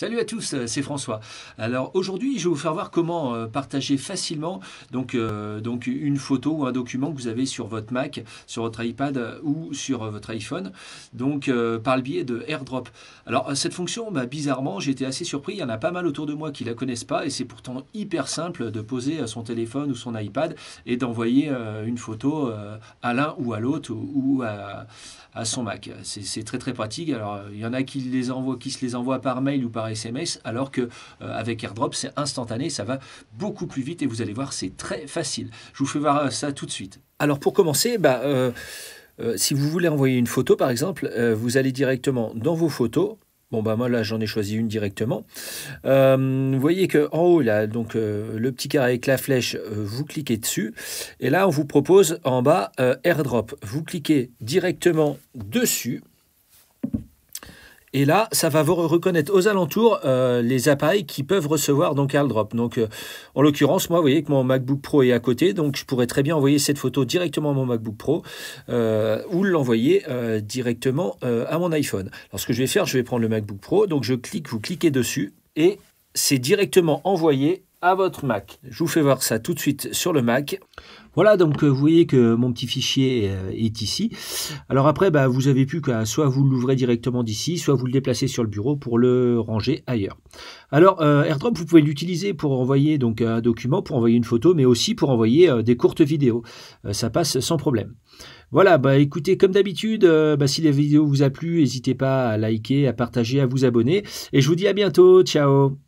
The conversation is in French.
Salut à tous, euh, c'est François. Alors aujourd'hui, je vais vous faire voir comment euh, partager facilement donc, euh, donc une photo ou un document que vous avez sur votre Mac, sur votre iPad ou sur votre iPhone, donc par le biais de AirDrop. Alors cette fonction, bizarrement, bizarrement, j'étais assez surpris, il y en a pas mal autour de moi qui la connaissent pas et c'est pourtant hyper simple de poser son téléphone ou son iPad et d'envoyer une photo à l'un ou à l'autre ou, à, à, son Mac. C'est très très pratique. Alors il y en a qui, les envoient, qui se les envoient par mail ou par SMS, alors que euh, avec AirDrop, c'est instantané, ça va beaucoup plus vite et vous allez voir, c'est très facile. Je vous fais voir euh, ça tout de suite. Alors pour commencer, bah, euh, si vous voulez envoyer une photo par exemple, vous allez directement dans vos photos. Bon bah moi là j'en ai choisi une directement. vous voyez que en haut là donc le petit carré avec la flèche, vous cliquez dessus et là on vous propose en bas AirDrop. Vous cliquez directement dessus. Et là, ça va vous reconnaître aux alentours euh, les appareils qui peuvent recevoir donc AirDrop. Donc, euh, en l'occurrence, moi, vous voyez que mon MacBook Pro est à côté, donc je pourrais très bien envoyer cette photo directement à mon MacBook Pro euh, ou l'envoyer directement à mon iPhone. Alors, ce que je vais faire, je vais prendre le MacBook Pro, donc je clique, vous cliquez dessus et c'est directement envoyé à votre Mac. Je vous fais voir ça tout de suite sur le Mac. Voilà, donc euh, vous voyez que mon petit fichier euh, est ici. Alors après, bah, vous avez pu qu'à soit vous l'ouvrez directement d'ici, soit vous le déplacez sur le bureau pour le ranger ailleurs. Alors euh, AirDrop, vous pouvez l'utiliser pour envoyer donc un document, pour envoyer une photo, mais aussi pour envoyer des courtes vidéos. ça passe sans problème. Voilà, bah écoutez, comme d'habitude, bah, si la vidéo vous a plu, n'hésitez pas à liker, à partager, à vous abonner. Et je vous dis à bientôt, ciao